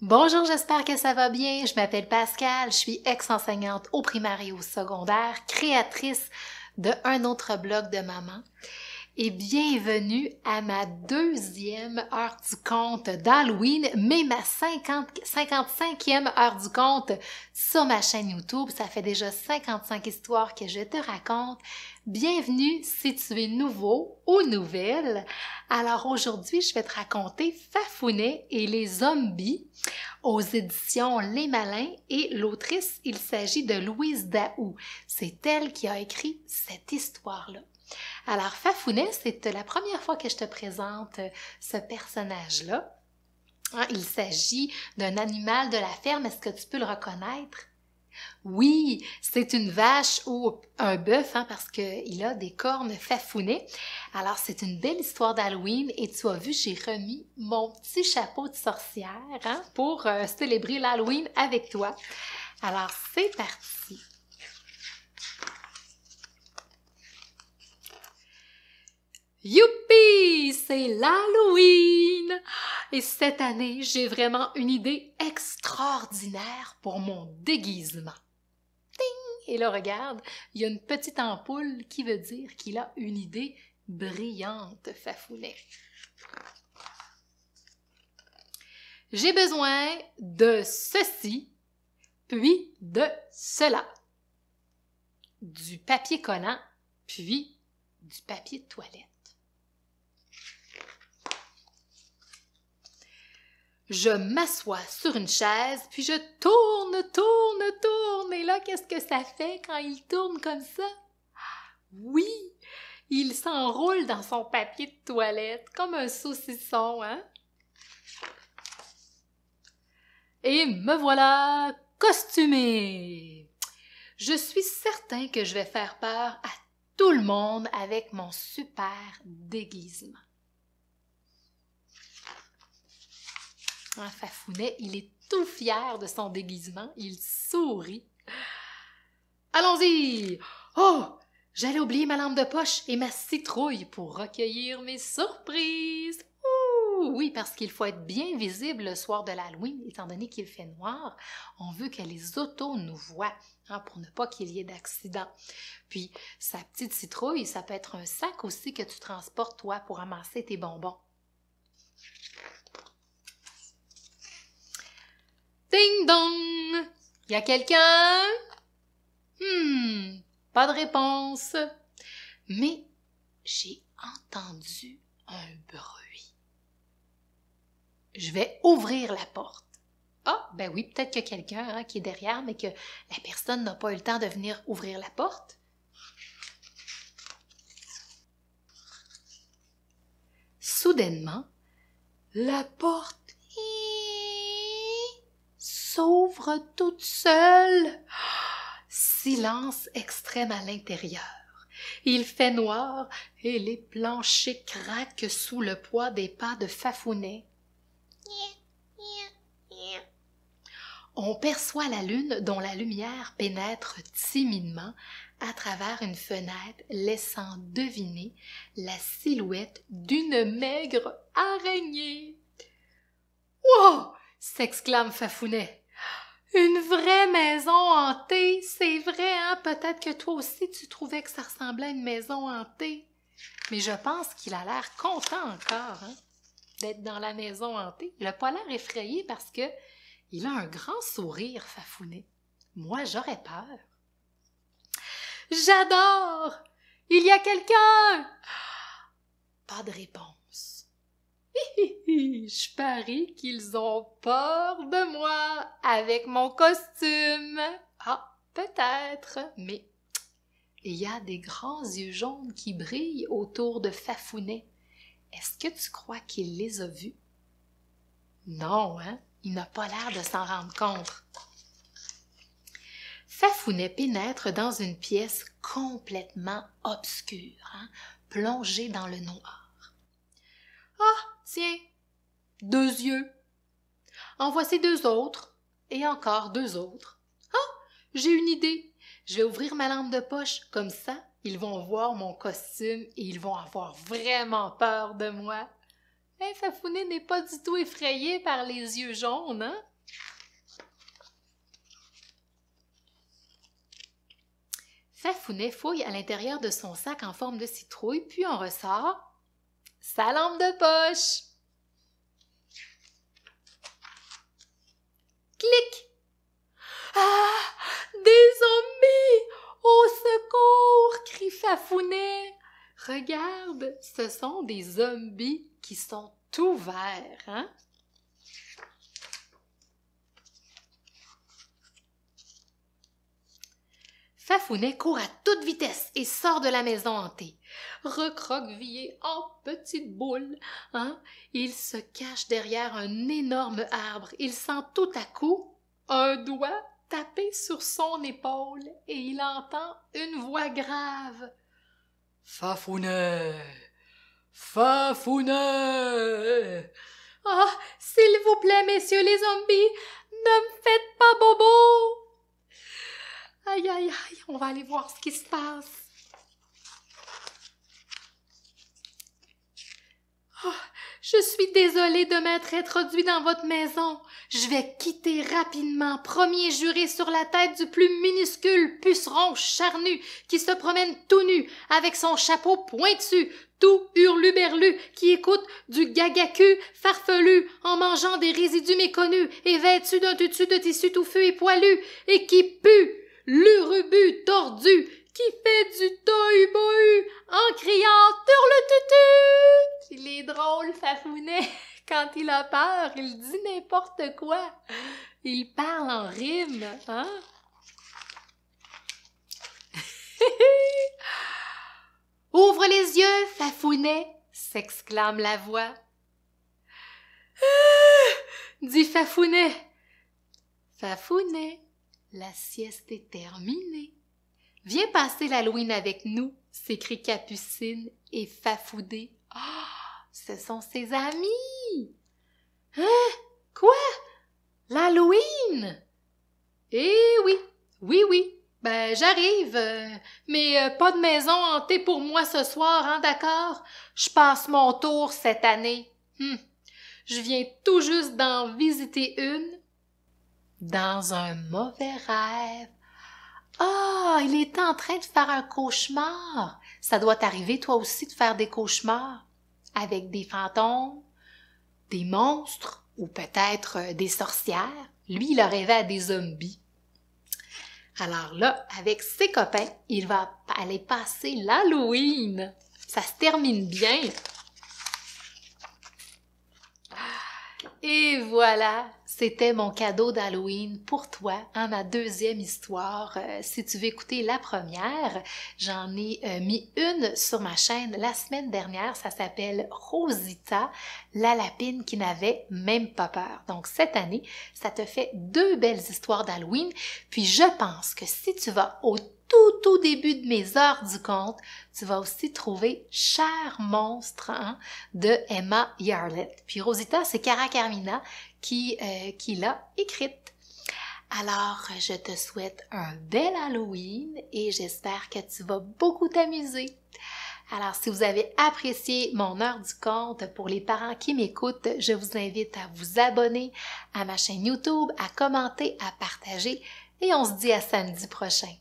Bonjour, j'espère que ça va bien. Je m'appelle Pascal, je suis ex-enseignante au primaire et au secondaire, créatrice de Un autre blog de maman. Et bienvenue à ma deuxième heure du compte d'Halloween, mais ma 55e heure du compte sur ma chaîne YouTube. Ça fait déjà 55 histoires que je te raconte. Bienvenue si tu es nouveau ou nouvelle. Alors aujourd'hui, je vais te raconter Fafounet et les zombies aux éditions Les Malins et l'autrice, il s'agit de Louise Daou. C'est elle qui a écrit cette histoire-là. Alors Fafounet, c'est la première fois que je te présente euh, ce personnage-là. Ah, il s'agit d'un animal de la ferme, est-ce que tu peux le reconnaître? Oui, c'est une vache ou un bœuf, hein, parce qu'il a des cornes fafounées. Alors, c'est une belle histoire d'Halloween et tu as vu, j'ai remis mon petit chapeau de sorcière hein, pour euh, célébrer l'Halloween avec toi. Alors, c'est parti. Youpi! C'est l'Halloween! Et cette année, j'ai vraiment une idée ordinaire pour mon déguisement. Et là, regarde, il y a une petite ampoule qui veut dire qu'il a une idée brillante, Fafounet. J'ai besoin de ceci, puis de cela. Du papier collant, puis du papier de toilette. Je m'assois sur une chaise, puis je tourne, tourne, tourne. Et là, qu'est-ce que ça fait quand il tourne comme ça? Oui, il s'enroule dans son papier de toilette comme un saucisson, hein? Et me voilà costumé. Je suis certain que je vais faire peur à tout le monde avec mon super déguisement. Bertrand Il est tout fier de son déguisement. Il sourit. Allons-y! Oh! J'allais oublier ma lampe de poche et ma citrouille pour recueillir mes surprises. oui, parce qu'il faut être bien visible le soir de l'Halloween, étant donné qu'il fait noir. On veut que les autos nous voient hein, pour ne pas qu'il y ait d'accident. Puis, sa petite citrouille, ça peut être un sac aussi que tu transportes, toi, pour amasser tes bonbons. Ding dong! Y a quelqu'un? Hmm, pas de réponse. Mais j'ai entendu un bruit. Je vais ouvrir la porte. Ah, ben oui, peut-être que quelqu'un hein, qui est derrière, mais que la personne n'a pas eu le temps de venir ouvrir la porte. Soudainement, la porte s'ouvre toute seule. Silence extrême à l'intérieur. Il fait noir et les planchers craquent sous le poids des pas de Fafounet. On perçoit la lune dont la lumière pénètre timidement à travers une fenêtre, laissant deviner la silhouette d'une maigre araignée. Wow! s'exclame Fafounet. Une vraie maison hantée, c'est vrai, hein? Peut-être que toi aussi tu trouvais que ça ressemblait à une maison hantée. Mais je pense qu'il a l'air content encore, hein? D'être dans la maison hantée. Le n'a pas l'air effrayé parce que il a un grand sourire fafouné. Moi, j'aurais peur. J'adore! Il y a quelqu'un! Pas de réponse. Je parie qu'ils ont peur de moi avec mon costume. Ah, peut-être, mais il y a des grands yeux jaunes qui brillent autour de Fafounet. Est-ce que tu crois qu'il les a vus? Non, hein? Il n'a pas l'air de s'en rendre compte. Fafounet pénètre dans une pièce complètement obscure, hein? plongée dans le noir. Ah, tiens, deux yeux. En voici deux autres, et encore deux autres. Ah, j'ai une idée. Je vais ouvrir ma lampe de poche, comme ça, ils vont voir mon costume et ils vont avoir vraiment peur de moi. Mais eh, hey, n'est pas du tout effrayé par les yeux jaunes, hein? fouille à l'intérieur de son sac en forme de citrouille, puis on ressort sa lampe de poche. Clic Ah Des zombies Au secours crie Fafounet. Regarde, ce sont des zombies qui sont tout verts, hein Fafounet court à toute vitesse et sort de la maison hantée. Recroquevillé en petite boule, hein, il se cache derrière un énorme arbre. Il sent tout à coup un doigt taper sur son épaule et il entend une voix grave. Fafounet! Fafounet! Ah, s'il vous plaît, messieurs les zombies, ne me faites pas bobo! Aïe, aïe, aïe, on va aller voir ce qui se passe. Oh, je suis désolée de m'être introduit dans votre maison. Je vais quitter rapidement, premier juré sur la tête du plus minuscule puceron charnu qui se promène tout nu avec son chapeau pointu, tout hurluberlu qui écoute du gagacu farfelu en mangeant des résidus méconnus et vêtu d'un tutu de tissu touffu et poilu et qui pue l'urubu tordu qui fait du tohu-bohu en criant le tutu Il est drôle, Fafounet. Quand il a peur, il dit n'importe quoi. Il parle en rime, hein? Ouvre les yeux, Fafounet, s'exclame la voix. dit Fafounet. Fafounet la sieste est terminée. Viens passer l'Halloween avec nous, s'écrie Capucine et Fafoudé. Ah, ce sont ses amis. Hein? Quoi? L'Halloween? Eh oui, oui, oui. Ben, j'arrive, euh, mais euh, pas de maison hantée pour moi ce soir, hein, d'accord? Je passe mon tour cette année. Hum. Je viens tout juste d'en visiter une, dans un mauvais rêve. Ah, il est en train de faire un cauchemar. Ça doit t'arriver toi aussi de faire des cauchemars avec des fantômes, des monstres ou peut-être euh, des sorcières. Lui, il a rêvé à des zombies. Alors là, avec ses copains, il va aller passer l'Halloween. Ça se termine bien. Et voilà, c'était mon cadeau d'Halloween pour toi, en hein, ma deuxième histoire. Euh, si tu veux écouter la première, j'en ai euh, mis une sur ma chaîne la semaine dernière. Ça s'appelle Rosita, la lapine qui n'avait même pas peur. Donc cette année, ça te fait deux belles histoires d'Halloween. Puis je pense que si tu vas au tout au début de mes heures du compte, tu vas aussi trouver Cher monstre hein, de Emma Yarlett. Puis Rosita, c'est Cara Carmina qui, euh, qui l'a écrite. Alors, je te souhaite un bel Halloween et j'espère que tu vas beaucoup t'amuser. Alors, si vous avez apprécié mon heure du compte pour les parents qui m'écoutent, je vous invite à vous abonner à ma chaîne YouTube, à commenter, à partager et on se dit à samedi prochain.